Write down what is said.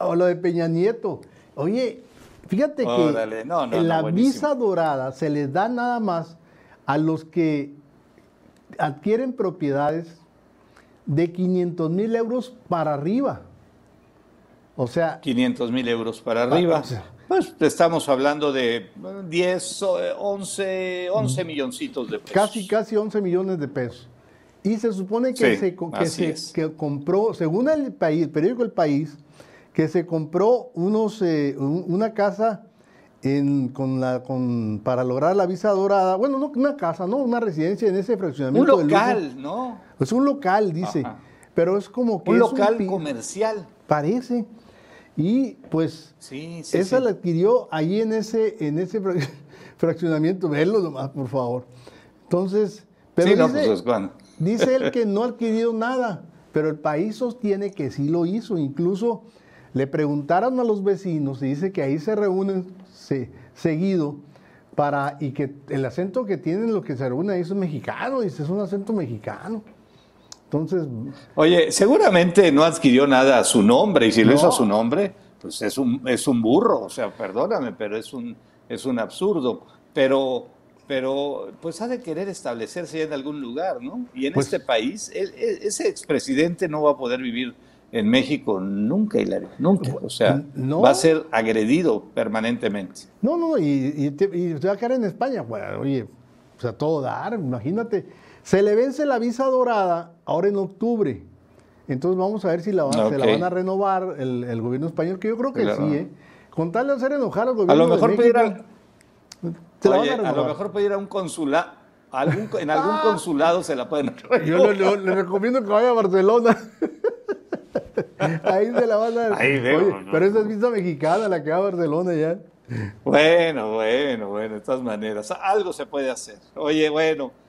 O lo de Peña Nieto. Oye, fíjate que en la visa dorada se les da nada más a los que adquieren propiedades de 500 mil euros para arriba. O sea... 500 mil euros para ah, arriba. Pues, estamos hablando de 10, 11, 11 milloncitos de pesos. Casi, casi 11 millones de pesos. Y se supone que, se, que compró, según el país, el periódico El País, que se compró unos, eh, una casa con la, para lograr la visa dorada. Bueno, no una casa, no, una residencia en ese fraccionamiento. Un local, ¿no? Es un local, dice. Pero es como que. Un local comercial. Parece. Y pues sí, sí, esa la adquirió ahí en ese, en ese fraccionamiento. Verlo nomás, por favor. Entonces, pero dice, pues, no, dice él que no adquirió nada, pero el país sostiene que sí lo hizo. Incluso le preguntaron a los vecinos y dice que ahí se reúnen seguido para, y que el acento que tienen lo que se reúnen ahí es mexicano, dice, es un acento mexicano. Entonces. Oye, seguramente no adquirió nada a su nombre, y si le hizo a su nombre, pues es un, es un burro, o sea, perdóname, pero es un, es un absurdo. Pero, pero, pues ha de querer establecerse en algún lugar, ¿no? Y en pues este país, e, e, ese expresidente no va a poder vivir en México nunca, Hilario, nunca. O sea, va a ser agredido permanentemente. No, no, y, y, va a quedar en España. oye, o pues, sea, todo dar, imagínate. Se le vence la visa dorada ahora en octubre. Entonces vamos a ver si la van, la van a renovar el, gobierno español, que yo creo que sí, ¿eh? Con tal de hacer enojar al gobierno. A lo mejor de México, a, a, lo mejor pedir a un consulado. en algún ah. consulado se la pueden. Yo le, le recomiendo que vaya a Barcelona. Ahí se la van a dar. pero esa es vista mexicana la que va a Barcelona ya. Bueno, bueno, bueno, de maneras, algo se puede hacer. Oye, bueno,